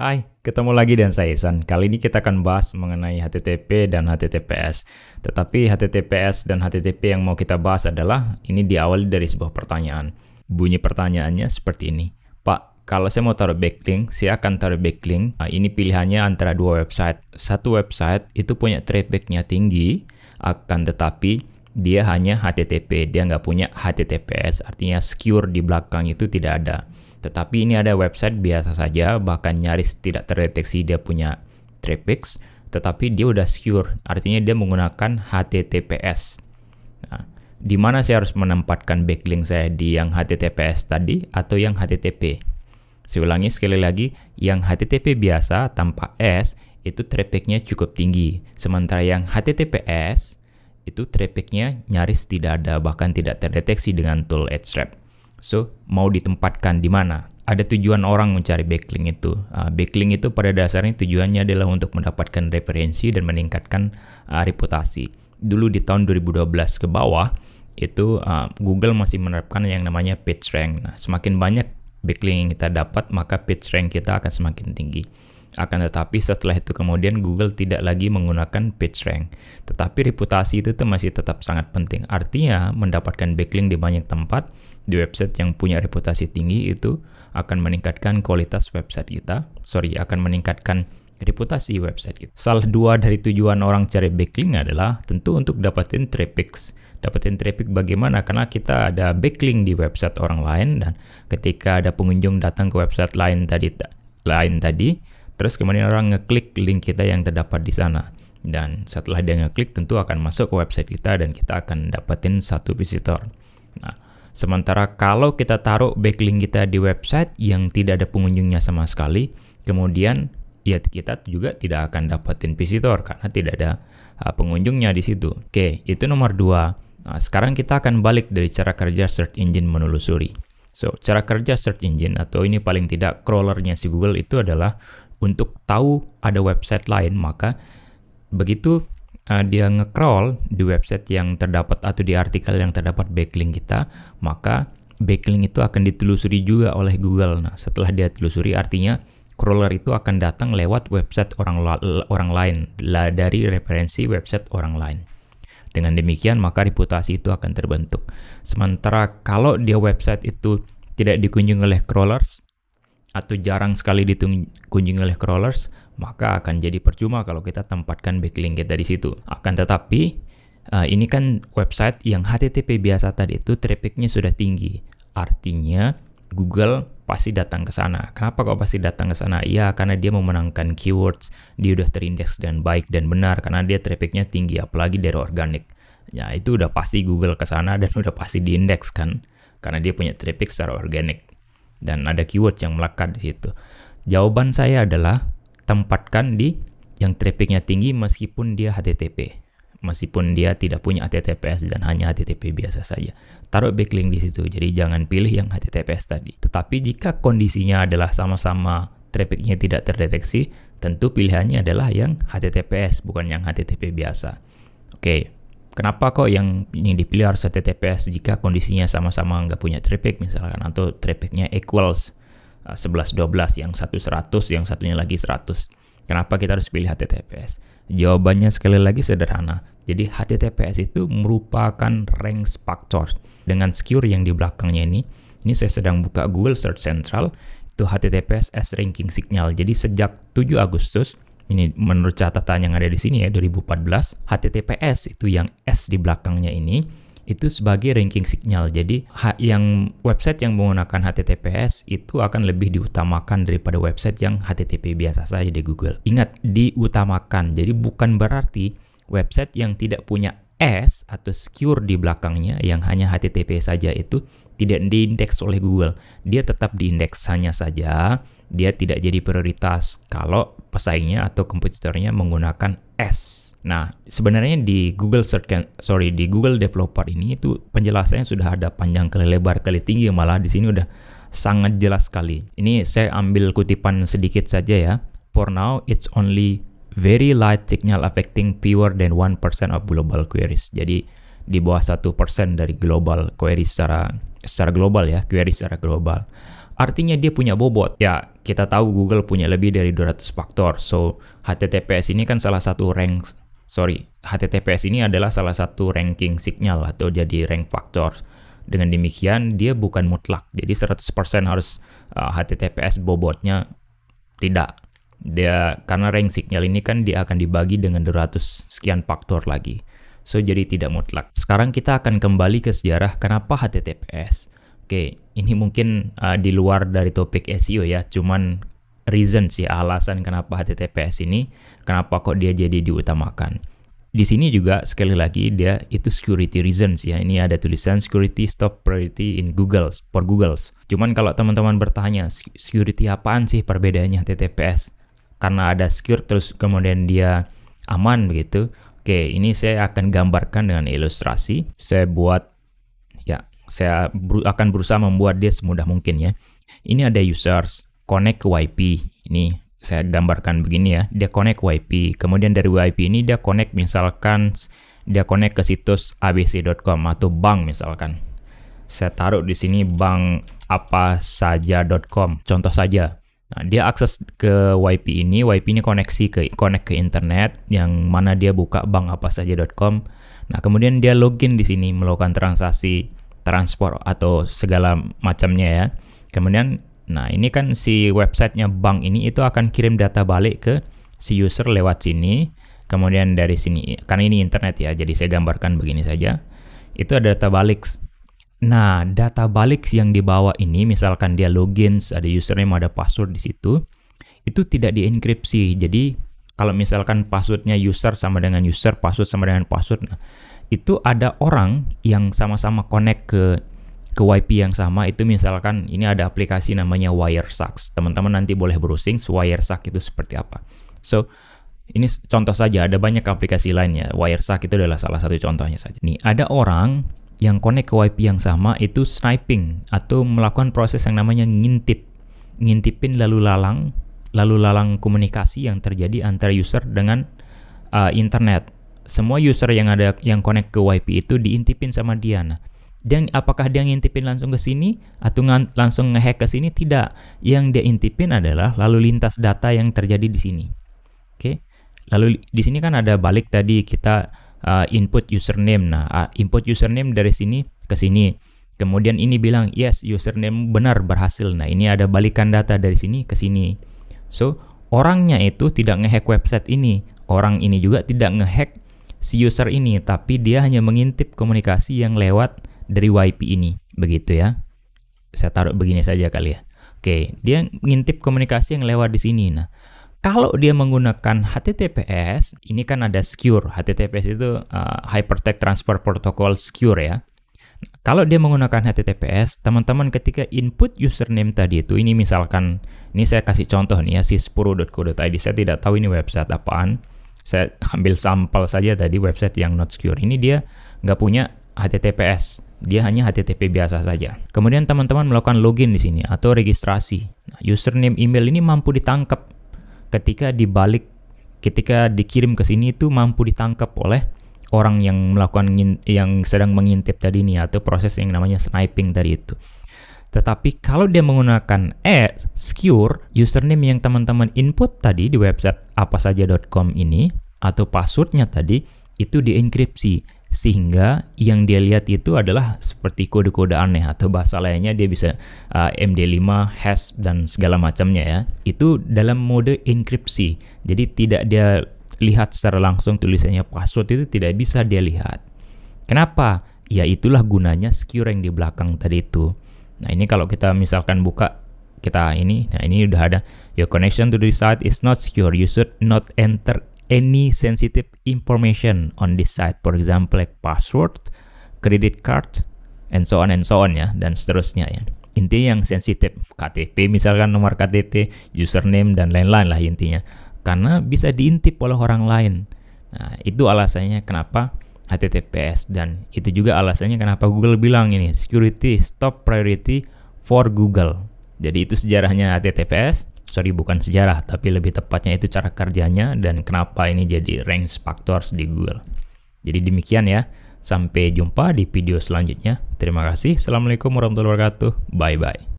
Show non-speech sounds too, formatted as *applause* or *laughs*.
Hai, ketemu lagi dengan saya Isan. Kali ini kita akan bahas mengenai HTTP dan HTTPS. Tetapi HTTPS dan HTTP yang mau kita bahas adalah ini diawali dari sebuah pertanyaan. Bunyi pertanyaannya seperti ini. Pak, kalau saya mau taruh backlink, saya akan taruh backlink. Nah, ini pilihannya antara dua website. Satu website itu punya trafficnya tinggi, akan tetapi dia hanya HTTP, dia nggak punya HTTPS, artinya secure di belakang itu tidak ada. Tetapi ini ada website biasa saja, bahkan nyaris tidak terdeteksi dia punya traffic, tetapi dia udah secure, artinya dia menggunakan HTTPS. Nah, di mana saya harus menempatkan backlink saya di yang HTTPS tadi atau yang HTTP? Saya ulangi sekali lagi, yang HTTP biasa tanpa S itu trafficnya cukup tinggi, sementara yang HTTPS itu trafficnya nyaris tidak ada, bahkan tidak terdeteksi dengan tool Ahrefs. So, mau ditempatkan di mana? Ada tujuan orang mencari backlink itu. Uh, ah, backlink itu pada dasarnya tujuannya adalah untuk mendapatkan referensi dan meningkatkan uh, reputasi. Dulu di tahun 2012 ke bawah, itu uh, Google masih menerapkan yang namanya PageRank. Nah, semakin banyak backlink yang kita dapat, maka PageRank kita akan semakin tinggi. Akan tetapi setelah itu kemudian Google tidak lagi menggunakan PageRank. Tetapi reputasi itu tuh masih tetap sangat penting. Artinya mendapatkan backlink di banyak tempat di website yang punya reputasi tinggi itu akan meningkatkan kualitas website kita. Sorry, akan meningkatkan reputasi website kita. Salah dua dari tujuan orang cari backlink adalah tentu untuk dapetin traffic. Dapetin traffic bagaimana? Karena kita ada backlink di website orang lain dan ketika ada pengunjung datang ke website lain tadi lain tadi, terus kemudian orang ngeklik link kita yang terdapat di sana dan setelah dia ngeklik tentu akan masuk ke website kita dan kita akan dapetin satu visitor. Nah, Sementara kalau kita taruh backlink kita di website yang tidak ada pengunjungnya sama sekali, kemudian ya kita juga tidak akan dapetin visitor karena tidak ada uh, pengunjungnya di situ. Oke, itu nomor dua. Nah, sekarang kita akan balik dari cara kerja search engine menelusuri. So, cara kerja search engine atau ini paling tidak crawlernya si Google itu adalah untuk tahu ada website lain, maka begitu uh, dia nge di website yang terdapat atau di artikel yang terdapat backlink kita, maka backlink itu akan ditelusuri juga oleh Google. Nah, setelah dia telusuri artinya crawler itu akan datang lewat website orang orang lain dari referensi website orang lain. Dengan demikian maka reputasi itu akan terbentuk. Sementara kalau dia website itu tidak dikunjungi oleh crawlers atau jarang sekali dikunjungi oleh crawlers, maka akan jadi percuma kalau kita tempatkan backlink kita di situ. Akan tetapi, uh, ini kan website yang HTTP biasa tadi itu trafficnya sudah tinggi. Artinya, Google pasti datang ke sana. Kenapa kok pasti datang ke sana? iya karena dia memenangkan keywords, dia udah terindeks dan baik dan benar, karena dia trafficnya tinggi, apalagi dari organik. Ya, itu udah pasti Google ke sana dan *laughs* udah pasti diindeks kan, karena dia punya traffic secara organik. Dan ada keyword yang melekat di situ. Jawaban saya adalah tempatkan di yang trafficnya tinggi meskipun dia HTTP meskipun dia tidak punya HTTPS dan hanya HTTP biasa saja. Taruh backlink di situ, jadi jangan pilih yang HTTPS tadi. Tetapi jika kondisinya adalah sama-sama trafficnya tidak terdeteksi, tentu pilihannya adalah yang HTTPS, bukan yang HTTP biasa. Oke, kenapa kok yang ini dipilih harus HTTPS jika kondisinya sama-sama nggak punya traffic misalkan, atau trafficnya equals 11 eh, 12 yang satu 100 yang satunya lagi 100. Kenapa kita harus pilih HTTPS? Jawabannya sekali lagi sederhana. Jadi HTTPS itu merupakan range factor. Dengan secure yang di belakangnya ini, ini saya sedang buka Google Search Central, itu HTTPS as ranking signal. Jadi sejak 7 Agustus, ini menurut catatan yang ada di sini ya 2014, HTTPS itu yang S di belakangnya ini itu sebagai ranking signal. Jadi yang website yang menggunakan HTTPS itu akan lebih diutamakan daripada website yang HTTP biasa saja di Google. Ingat, diutamakan. Jadi bukan berarti website yang tidak punya S atau secure di belakangnya yang hanya HTTP saja itu tidak diindeks oleh Google. Dia tetap diindeks hanya saja, dia tidak jadi prioritas kalau pesaingnya atau kompetitornya menggunakan S. Nah, sebenarnya di Google Search kan, sorry di Google Developer ini itu penjelasannya sudah ada panjang kali lebar kali tinggi malah di sini udah sangat jelas sekali. Ini saya ambil kutipan sedikit saja ya. For now, it's only very light signal affecting fewer than 1% of global queries. Jadi di bawah 1% dari global queries secara secara global ya, queries secara global. Artinya dia punya bobot. Ya, kita tahu Google punya lebih dari 200 faktor. So, HTTPS ini kan salah satu rank sorry, HTTPS ini adalah salah satu ranking signal atau jadi rank factor. Dengan demikian, dia bukan mutlak. Jadi 100% harus uh, HTTPS bobotnya tidak. Dia karena rank signal ini kan dia akan dibagi dengan 200 sekian faktor lagi. So jadi tidak mutlak. Sekarang kita akan kembali ke sejarah kenapa HTTPS. Oke, ini mungkin uh, di luar dari topik SEO ya, cuman reason sih ya, alasan kenapa HTTPS ini Kenapa kok dia jadi diutamakan? Di sini juga sekali lagi dia itu security reasons ya. Ini ada tulisan security stop priority in Google for Google. Cuman kalau teman-teman bertanya security apaan sih perbedaannya TTPS? Karena ada secure terus kemudian dia aman begitu. Oke, ini saya akan gambarkan dengan ilustrasi. Saya buat ya, saya akan berusaha membuat dia semudah mungkin ya. Ini ada users connect ke YP. Ini saya gambarkan begini ya, dia connect WiP. Kemudian dari WiP ini dia connect misalkan dia connect ke situs abc.com atau bank misalkan. Saya taruh di sini bank apa saja.com, contoh saja. Nah, dia akses ke WiP ini, WiP ini koneksi ke connect ke internet yang mana dia buka bank apa saja.com. Nah, kemudian dia login di sini melakukan transaksi transport atau segala macamnya ya. Kemudian Nah, ini kan si websitenya bank ini itu akan kirim data balik ke si user lewat sini. Kemudian dari sini, karena ini internet ya, jadi saya gambarkan begini saja. Itu ada data balik. Nah, data balik yang dibawa ini, misalkan dia login, ada username, ada password di situ, itu tidak dienkripsi. Jadi, kalau misalkan passwordnya user sama dengan user, password sama dengan password, nah, itu ada orang yang sama-sama connect ke ke YP yang sama itu misalkan ini ada aplikasi namanya Wiresax. Teman-teman nanti boleh browsing Wiresax itu seperti apa. So, ini contoh saja, ada banyak aplikasi lainnya. Wiresax itu adalah salah satu contohnya saja. Nih, ada orang yang connect ke YP yang sama itu sniping atau melakukan proses yang namanya ngintip. Ngintipin lalu lalang, lalu lalang komunikasi yang terjadi antara user dengan uh, internet. Semua user yang ada yang connect ke YP itu diintipin sama dia. Nah, dia apakah dia ngintipin langsung ke sini atau ngan, langsung ngehack ke sini? Tidak. Yang dia intipin adalah lalu lintas data yang terjadi di sini. Oke. Okay? Lalu di sini kan ada balik tadi kita uh, input username. Nah, uh, input username dari sini ke sini. Kemudian ini bilang yes username benar berhasil. Nah, ini ada balikan data dari sini ke sini. So, orangnya itu tidak ngehack website ini. Orang ini juga tidak ngehack si user ini, tapi dia hanya mengintip komunikasi yang lewat dari YP ini, begitu ya. Saya taruh begini saja kali ya. Oke, dia ngintip komunikasi yang lewat di sini. Nah, kalau dia menggunakan HTTPS, ini kan ada secure. HTTPS itu uh, Hypertext Transfer Protocol secure ya. Kalau dia menggunakan HTTPS, teman-teman ketika input username tadi itu, ini misalkan, ini saya kasih contoh nih ya, sispuro.co.id, saya tidak tahu ini website apaan, saya *laughs* ambil sampel saja tadi website yang not secure. Ini dia nggak punya HTTPS. Dia hanya HTTP biasa saja. Kemudian teman-teman melakukan login di sini atau registrasi. Nah, username email ini mampu ditangkap ketika dibalik ketika dikirim ke sini itu mampu ditangkap oleh orang yang melakukan yang sedang mengintip tadi ini atau proses yang namanya sniping tadi itu. Tetapi kalau dia menggunakan eh secure username yang teman-teman input tadi di website apa saja.com ini atau passwordnya tadi itu dienkripsi sehingga yang dia lihat itu adalah seperti kode-kode aneh atau bahasa lainnya dia bisa uh, eh, MD5, hash dan segala macamnya ya. Itu dalam mode enkripsi. Jadi tidak dia lihat secara langsung tulisannya password itu tidak bisa dia lihat. Kenapa? Ya itulah gunanya secure yang di belakang tadi itu. Nah, ini kalau kita misalkan buka kita ini, nah ini udah ada your connection to the site is not secure. You should not enter any sensitive information on this site. For example, like password, credit card, and so on and so on ya, dan seterusnya ya. Intinya yang sensitif, KTP misalkan nomor KTP, username, dan lain-lain lah intinya. Karena bisa diintip oleh orang lain. Nah, itu alasannya kenapa HTTPS dan itu juga alasannya kenapa Google bilang ini security stop priority for Google. Jadi itu sejarahnya HTTPS sorry bukan sejarah, tapi lebih tepatnya itu cara kerjanya dan kenapa ini jadi range factors di Google. Jadi demikian ya, sampai jumpa di video selanjutnya. Terima kasih, Assalamualaikum warahmatullahi wabarakatuh, bye-bye.